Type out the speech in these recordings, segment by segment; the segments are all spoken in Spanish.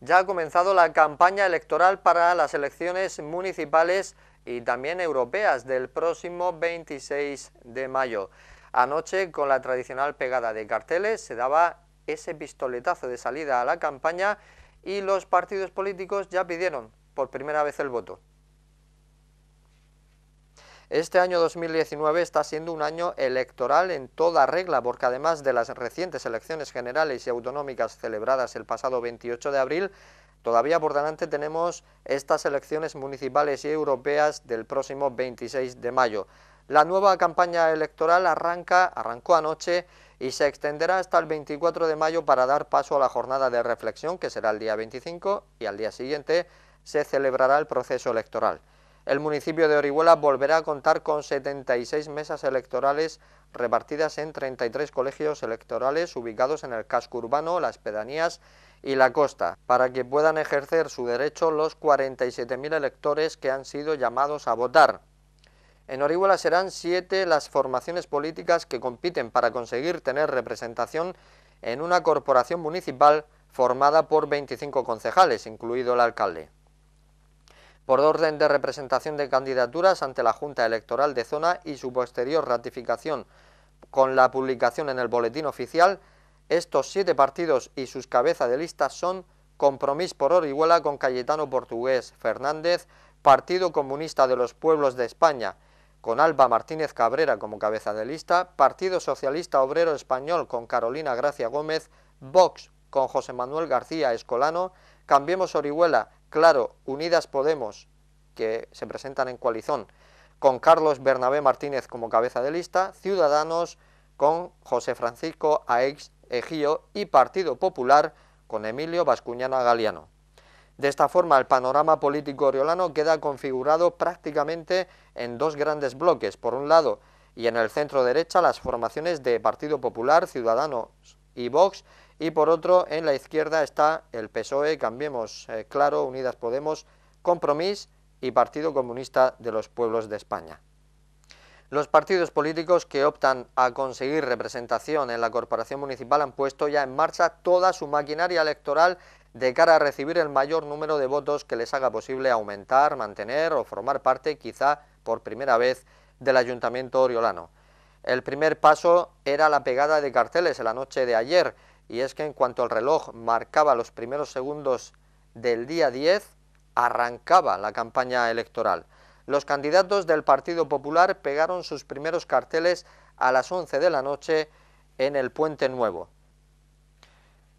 ya ha comenzado la campaña electoral para las elecciones municipales y también europeas del próximo 26 de mayo. Anoche, con la tradicional pegada de carteles, se daba ese pistoletazo de salida a la campaña y los partidos políticos ya pidieron por primera vez el voto. Este año 2019 está siendo un año electoral en toda regla, porque además de las recientes elecciones generales y autonómicas celebradas el pasado 28 de abril, Todavía por delante tenemos estas elecciones municipales y europeas del próximo 26 de mayo. La nueva campaña electoral arranca, arrancó anoche y se extenderá hasta el 24 de mayo para dar paso a la jornada de reflexión que será el día 25 y al día siguiente se celebrará el proceso electoral. El municipio de Orihuela volverá a contar con 76 mesas electorales repartidas en 33 colegios electorales ubicados en el casco urbano, las pedanías y la costa, para que puedan ejercer su derecho los 47.000 electores que han sido llamados a votar. En Orihuela serán siete las formaciones políticas que compiten para conseguir tener representación en una corporación municipal formada por 25 concejales, incluido el alcalde por orden de representación de candidaturas ante la Junta Electoral de Zona y su posterior ratificación con la publicación en el Boletín Oficial, estos siete partidos y sus cabezas de lista son Compromís por Orihuela con Cayetano Portugués Fernández, Partido Comunista de los Pueblos de España, con Alba Martínez Cabrera como cabeza de lista, Partido Socialista Obrero Español con Carolina Gracia Gómez, Vox con José Manuel García Escolano, Cambiemos Orihuela Claro, Unidas Podemos, que se presentan en coalizón, con Carlos Bernabé Martínez como cabeza de lista, Ciudadanos con José Francisco Aix Ejío y Partido Popular con Emilio Bascuñana Galeano. De esta forma, el panorama político oriolano queda configurado prácticamente en dos grandes bloques. Por un lado, y en el centro derecha, las formaciones de Partido Popular, Ciudadanos y Vox, y por otro en la izquierda está el PSOE, Cambiemos eh, Claro, Unidas Podemos, Compromís y Partido Comunista de los Pueblos de España. Los partidos políticos que optan a conseguir representación en la corporación municipal han puesto ya en marcha toda su maquinaria electoral de cara a recibir el mayor número de votos que les haga posible aumentar, mantener o formar parte, quizá por primera vez, del Ayuntamiento Oriolano. El primer paso era la pegada de carteles en la noche de ayer, y es que en cuanto el reloj marcaba los primeros segundos del día 10, arrancaba la campaña electoral. Los candidatos del Partido Popular pegaron sus primeros carteles a las 11 de la noche en el Puente Nuevo.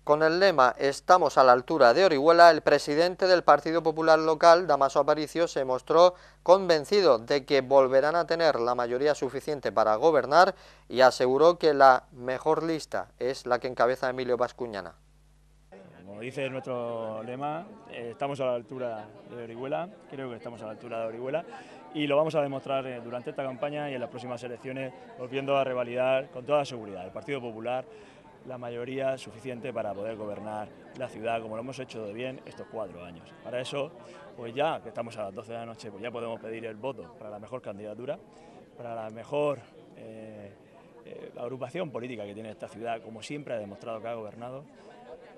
Con el lema Estamos a la altura de Orihuela, el presidente del Partido Popular local, Damaso Aparicio, se mostró convencido de que volverán a tener la mayoría suficiente para gobernar y aseguró que la mejor lista es la que encabeza Emilio Vascuñana. Como dice nuestro lema, eh, estamos a la altura de Orihuela, creo que estamos a la altura de Orihuela y lo vamos a demostrar eh, durante esta campaña y en las próximas elecciones, volviendo a revalidar con toda seguridad el Partido Popular la mayoría suficiente para poder gobernar la ciudad como lo hemos hecho de bien estos cuatro años. Para eso, pues ya que estamos a las 12 de la noche, pues ya podemos pedir el voto para la mejor candidatura, para la mejor eh, eh, agrupación política que tiene esta ciudad, como siempre ha demostrado que ha gobernado.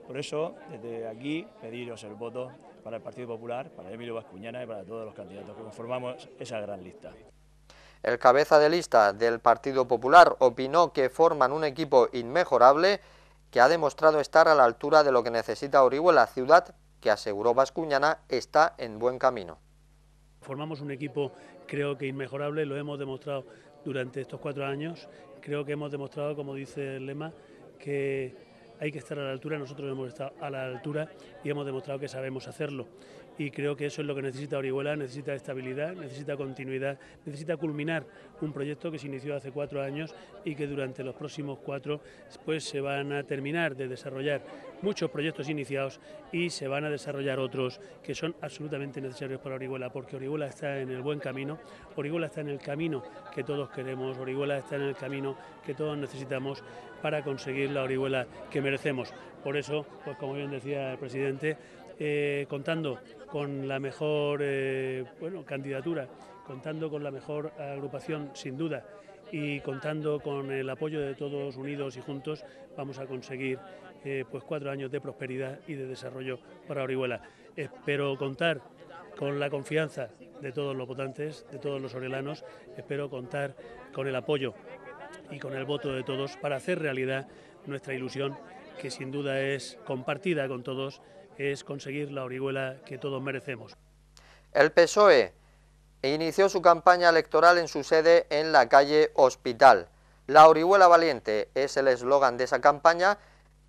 Por eso, desde aquí, pediros el voto para el Partido Popular, para Emilio Vascuñana y para todos los candidatos que conformamos esa gran lista. El cabeza de lista del Partido Popular opinó que forman un equipo inmejorable que ha demostrado estar a la altura de lo que necesita la ciudad que aseguró Vascuñana está en buen camino. Formamos un equipo creo que inmejorable, lo hemos demostrado durante estos cuatro años, creo que hemos demostrado, como dice el lema, que hay que estar a la altura, nosotros hemos estado a la altura y hemos demostrado que sabemos hacerlo y creo que eso es lo que necesita Orihuela, necesita estabilidad, necesita continuidad, necesita culminar un proyecto que se inició hace cuatro años y que durante los próximos cuatro pues, se van a terminar de desarrollar muchos proyectos iniciados y se van a desarrollar otros que son absolutamente necesarios para Orihuela, porque Orihuela está en el buen camino, Orihuela está en el camino que todos queremos, Orihuela está en el camino que todos necesitamos para conseguir la Orihuela que merecemos. Por eso, pues como bien decía el presidente, eh, contando con la mejor eh, bueno, candidatura, contando con la mejor agrupación, sin duda, y contando con el apoyo de todos unidos y juntos, vamos a conseguir eh, pues cuatro años de prosperidad y de desarrollo para Orihuela. Espero contar con la confianza de todos los votantes, de todos los orelanos, espero contar con el apoyo y con el voto de todos para hacer realidad nuestra ilusión, que sin duda es compartida con todos es conseguir la orihuela que todos merecemos. El PSOE inició su campaña electoral en su sede en la calle Hospital. La Orihuela Valiente es el eslogan de esa campaña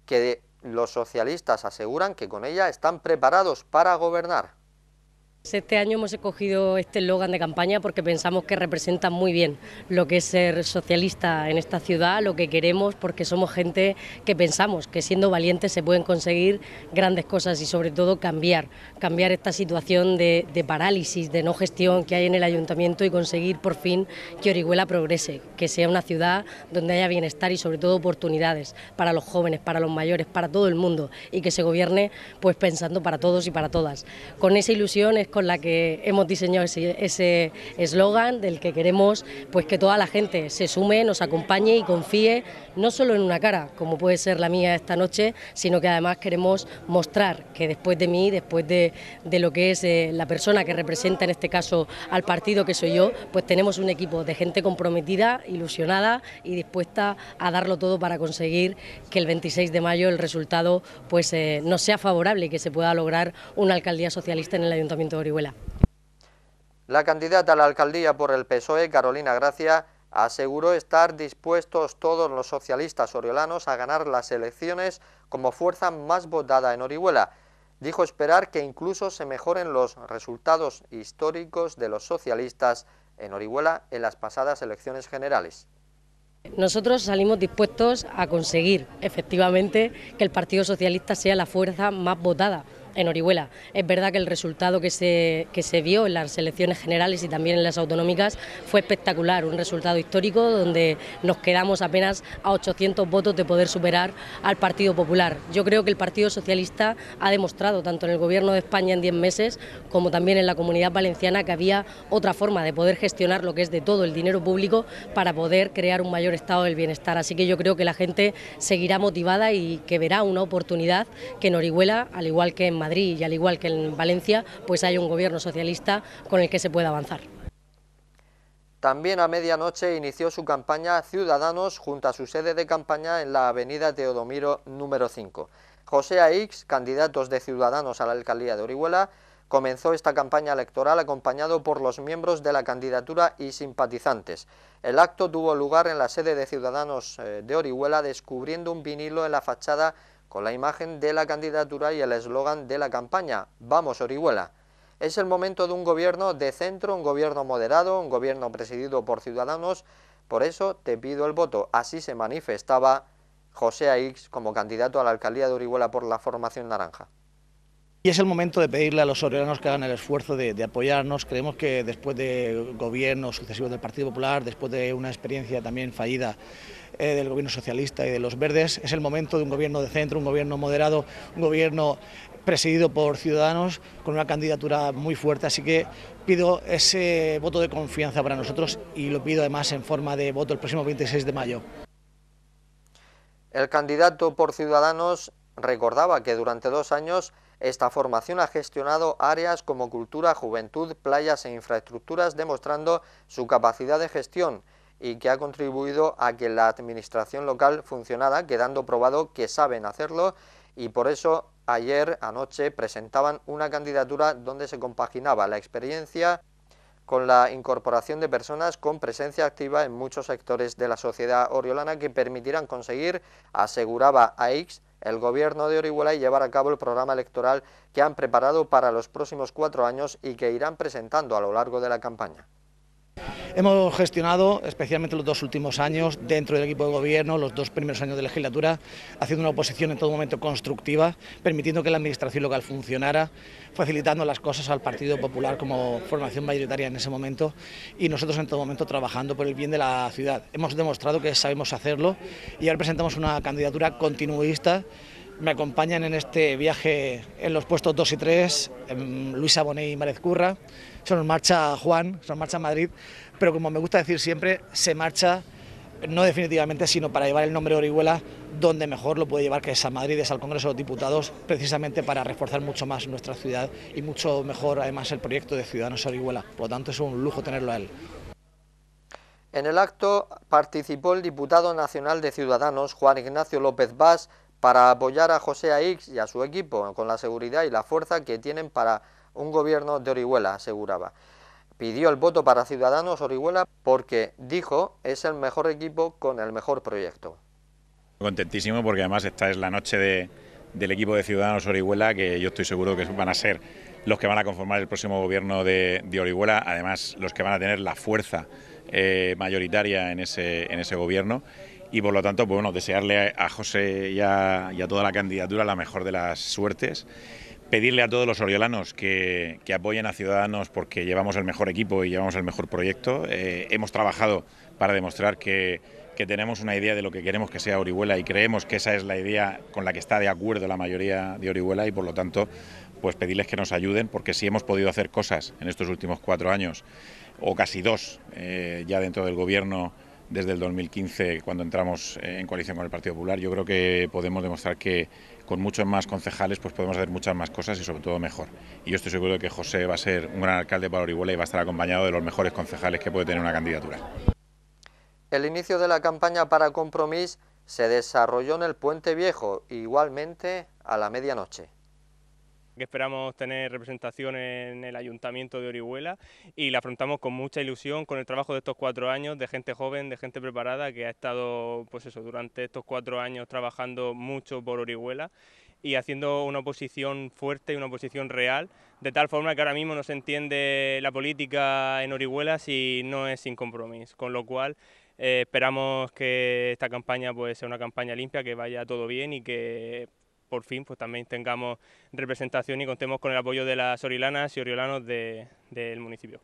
que los socialistas aseguran que con ella están preparados para gobernar. Este año hemos escogido este eslogan de campaña porque pensamos que representa muy bien lo que es ser socialista en esta ciudad, lo que queremos, porque somos gente que pensamos que siendo valientes se pueden conseguir grandes cosas y sobre todo cambiar, cambiar esta situación de, parálisis, de no gestión que hay en el ayuntamiento y conseguir por fin que Orihuela progrese, que sea una ciudad donde haya bienestar y sobre todo oportunidades para los jóvenes, para los mayores, para todo el mundo y que se gobierne pues pensando para todos y para todas. Con esa ilusión es con la que hemos diseñado ese eslogan del que queremos pues que toda la gente se sume, nos acompañe y confíe no solo en una cara, como puede ser la mía esta noche, sino que además queremos mostrar que después de mí, después de, lo que es eh, la persona que representa en este caso al partido que soy yo, pues tenemos un equipo de gente comprometida, ilusionada y dispuesta a darlo todo para conseguir que el 26 de mayo el resultado pues eh, sea favorable y que se pueda lograr una alcaldía socialista en el Ayuntamiento de Orihuela. La candidata a la alcaldía por el PSOE, Carolina Gracia, aseguró estar dispuestos todos los socialistas oriolanos a ganar las elecciones como fuerza más votada en Orihuela. Dijo esperar que incluso se mejoren los resultados históricos de los socialistas en Orihuela en las pasadas elecciones generales. Nosotros salimos dispuestos a conseguir efectivamente que el Partido Socialista sea la fuerza más votada en Orihuela. Es verdad que el resultado que se, que se vio en las elecciones generales y también en las autonómicas fue espectacular, un resultado histórico donde nos quedamos apenas a 800 votos de poder superar al Partido Popular. Yo creo que el Partido Socialista ha demostrado, tanto en el Gobierno de España en 10 meses como también en la Comunidad Valenciana, que había otra forma de poder gestionar lo que es de todo el dinero público para poder crear un mayor estado del bienestar. Así que yo creo que la gente seguirá motivada y que verá una oportunidad que en Orihuela, al igual que en Madrid, y al igual que en Valencia, pues hay un gobierno socialista con el que se puede avanzar. También a medianoche inició su campaña Ciudadanos junto a su sede de campaña en la avenida Teodomiro número 5. José Aix, candidatos de Ciudadanos a la alcaldía de Orihuela, comenzó esta campaña electoral acompañado por los miembros de la candidatura y simpatizantes. El acto tuvo lugar en la sede de Ciudadanos eh, de Orihuela, descubriendo un vinilo en la fachada con la imagen de la candidatura y el eslogan de la campaña, Vamos Orihuela. Es el momento de un gobierno de centro, un gobierno moderado, un gobierno presidido por ciudadanos, por eso te pido el voto. Así se manifestaba José Aix como candidato a la alcaldía de Orihuela por la formación naranja. Y es el momento de pedirle a los oriolanos que hagan el esfuerzo de, de, apoyarnos. Creemos que después de gobiernos sucesivos del Partido Popular, después de una experiencia también fallida eh, del gobierno socialista y de los verdes. Es el momento de un gobierno de centro, un gobierno moderado, un gobierno presidido por ciudadanos con una candidatura muy fuerte. Así que pido ese voto de confianza para nosotros y lo pido además en forma de voto el próximo 26 de mayo. El candidato por Ciudadanos recordaba que durante dos años esta formación ha gestionado áreas como cultura, juventud, playas e infraestructuras, demostrando su capacidad de gestión y que ha contribuido a que la administración local funcionara, quedando probado que saben hacerlo y por eso ayer anoche presentaban una candidatura donde se compaginaba la experiencia con la incorporación de personas con presencia activa en muchos sectores de la sociedad oriolana que permitirán conseguir, aseguraba AIX, el gobierno de Orihuela y llevar a cabo el programa electoral que han preparado para los próximos cuatro años y que irán presentando a lo largo de la campaña. Hemos gestionado, especialmente los dos últimos años, dentro del equipo de gobierno, los dos primeros años de legislatura, haciendo una oposición en todo momento constructiva, permitiendo que la administración local funcionara, facilitando las cosas al Partido Popular como formación mayoritaria en ese momento y nosotros en todo momento trabajando por el bien de la ciudad. Hemos demostrado que sabemos hacerlo y ahora presentamos una candidatura continuista me acompañan en este viaje en los puestos 2 y 3, em, Luisa Bonet y Márez Curra. Se nos marcha Juan, se nos marcha Madrid, pero como me gusta decir siempre, se marcha no definitivamente, sino para llevar el nombre de Orihuela donde mejor lo puede llevar, que es a Madrid, es al Congreso de los Diputados, precisamente para reforzar mucho más nuestra ciudad y mucho mejor además el proyecto de Ciudadanos Orihuela. Por lo tanto, es un lujo tenerlo a él. En el acto participó el diputado nacional de Ciudadanos, Juan Ignacio López Vaz, para apoyar a José Aix y a su equipo con la seguridad y la fuerza que tienen para un gobierno de Orihuela, aseguraba. Pidió el voto para Ciudadanos Orihuela porque, dijo, es el mejor equipo con el mejor proyecto. Contentísimo porque además esta es la noche del equipo de Ciudadanos Orihuela, que yo estoy seguro que van a ser los que van a conformar el próximo gobierno de, Orihuela, además los que van a tener la fuerza eh, mayoritaria en ese gobierno y por lo tanto, bueno, desearle a José y a, toda la candidatura la mejor de las suertes pedirle a todos los oriolanos que, apoyen a Ciudadanos porque llevamos el mejor equipo y llevamos el mejor proyecto. Eh, hemos trabajado para demostrar que, que, tenemos una idea de lo que queremos que sea Orihuela y creemos que esa es la idea con la que está de acuerdo la mayoría de Orihuela y por lo tanto pues pedirles que nos ayuden porque si hemos podido hacer cosas en estos últimos cuatro años o casi dos eh, ya dentro del gobierno desde el 2015 cuando entramos eh, en coalición con el Partido Popular. Yo creo que podemos demostrar que con muchos más concejales pues podemos hacer muchas más cosas y sobre todo mejor. Y yo estoy seguro de que José va a ser un gran alcalde para Orihuela y va a estar acompañado de los mejores concejales que puede tener una candidatura. El inicio de la campaña para Compromís se desarrolló en el Puente Viejo, igualmente a la medianoche que esperamos tener representación en el Ayuntamiento de Orihuela y la afrontamos con mucha ilusión con el trabajo de estos cuatro años, de gente joven, de gente preparada que ha estado pues eso, durante estos cuatro años trabajando mucho por Orihuela y haciendo una oposición fuerte y una oposición real, de tal forma que ahora mismo no se entiende la política en Orihuela si no es sin compromiso, con lo cual eh, esperamos que esta campaña pues, sea una campaña limpia, que vaya todo bien y que por fin pues también tengamos representación y contemos con el apoyo de las orilanas y oriolanos del municipio.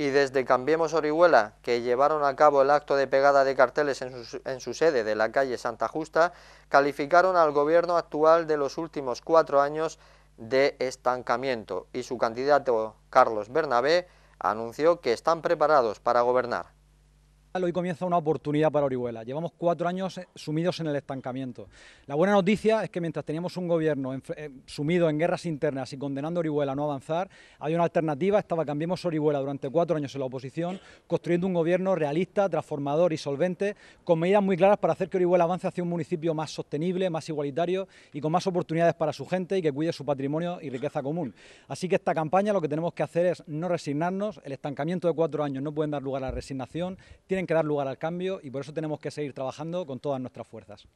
Y desde Cambiemos Orihuela, que llevaron a cabo el acto de pegada de carteles en su sede de la calle Santa Justa, calificaron al gobierno actual de los últimos cuatro años de estancamiento y su candidato Carlos Bernabé anunció que están preparados para gobernar hoy comienza una oportunidad para Orihuela. Llevamos cuatro años eh, sumidos en el estancamiento. La buena noticia es que mientras teníamos un gobierno eh, sumido en guerras internas y condenando a Orihuela a no avanzar, había una alternativa, estaba Cambiemos Orihuela durante cuatro años en la oposición, construyendo un gobierno realista, transformador y solvente, con medidas muy claras para hacer que Orihuela avance hacia un municipio más sostenible, más igualitario y con más oportunidades para su gente y que cuide su patrimonio y riqueza común. Así que esta campaña lo que tenemos que hacer es no resignarnos, el estancamiento de cuatro años no puede dar lugar a la resignación, tienen que dar lugar al cambio y por eso tenemos que seguir trabajando con todas nuestras fuerzas.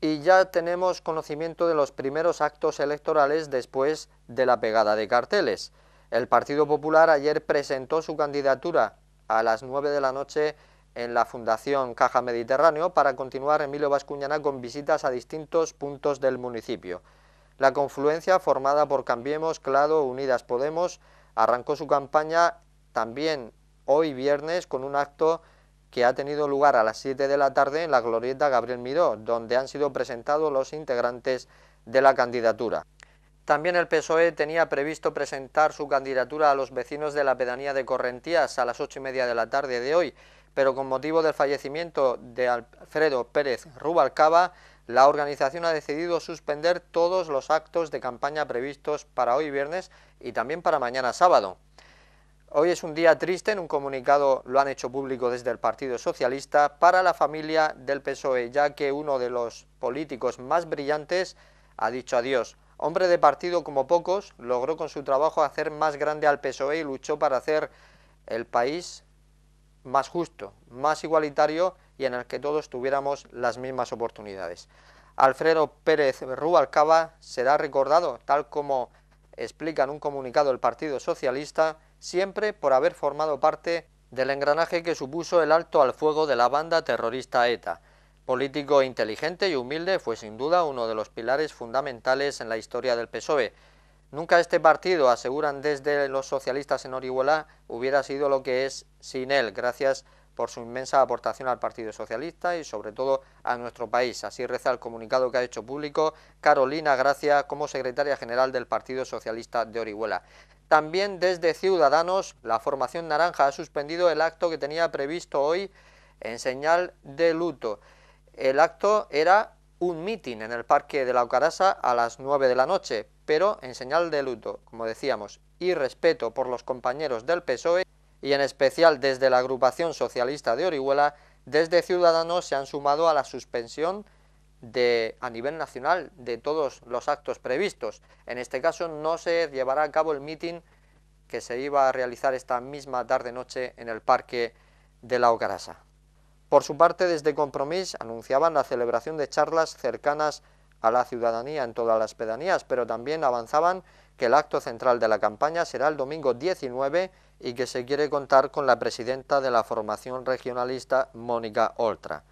Y ya tenemos conocimiento de los primeros actos electorales después de la pegada de carteles. El Partido Popular ayer presentó su candidatura a las 9 de la noche en la Fundación Caja Mediterráneo para continuar Emilio Vascuñana con visitas a distintos puntos del municipio. La confluencia formada por Cambiemos, Clado, Unidas Podemos arrancó su campaña también hoy viernes con un acto que ha tenido lugar a las 7 de la tarde en la glorieta Gabriel Miró, donde han sido presentados los integrantes de la candidatura. También el PSOE tenía previsto presentar su candidatura a los vecinos de la pedanía de Correntías a las 8 y media de la tarde de hoy, pero con motivo del fallecimiento de Alfredo Pérez Rubalcaba, la organización ha decidido suspender todos los actos de campaña previstos para hoy viernes y también para mañana sábado. Hoy es un día triste, en un comunicado lo han hecho público desde el Partido Socialista, para la familia del PSOE, ya que uno de los políticos más brillantes ha dicho adiós. Hombre de partido como pocos, logró con su trabajo hacer más grande al PSOE y luchó para hacer el país más justo, más igualitario y en el que todos tuviéramos las mismas oportunidades. Alfredo Pérez Rubalcaba será recordado, tal como explica en un comunicado el Partido Socialista, siempre por haber formado parte del engranaje que supuso el alto al fuego de la banda terrorista ETA. Político inteligente y humilde, fue sin duda uno de los pilares fundamentales en la historia del PSOE. Nunca este partido, aseguran desde los socialistas en Orihuela, hubiera sido lo que es sin él, gracias por su inmensa aportación al Partido Socialista y sobre todo a nuestro país. Así reza el comunicado que ha hecho público Carolina Gracia como secretaria general del Partido Socialista de Orihuela. También desde Ciudadanos, la formación naranja ha suspendido el acto que tenía previsto hoy en señal de luto. El acto era un mitin en el Parque de la Ocarasa a las 9 de la noche, pero en señal de luto, como decíamos, y respeto por los compañeros del PSOE y en especial desde la agrupación socialista de Orihuela, desde Ciudadanos se han sumado a la suspensión a nivel nacional de todos los actos previstos. En este caso no se llevará a cabo el meeting que se iba a realizar esta misma tarde-noche en el Parque de la Ocarasa. Por su parte, desde Compromís anunciaban la celebración de charlas cercanas a la ciudadanía en todas las pedanías, pero también avanzaban que el acto central de la campaña será el domingo 19 y que se quiere contar con la presidenta de la formación regionalista, Mónica Oltra.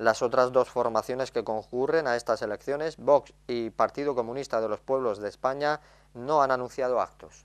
Las otras dos formaciones que concurren a estas elecciones, Vox y Partido Comunista de los Pueblos de España, no han anunciado actos.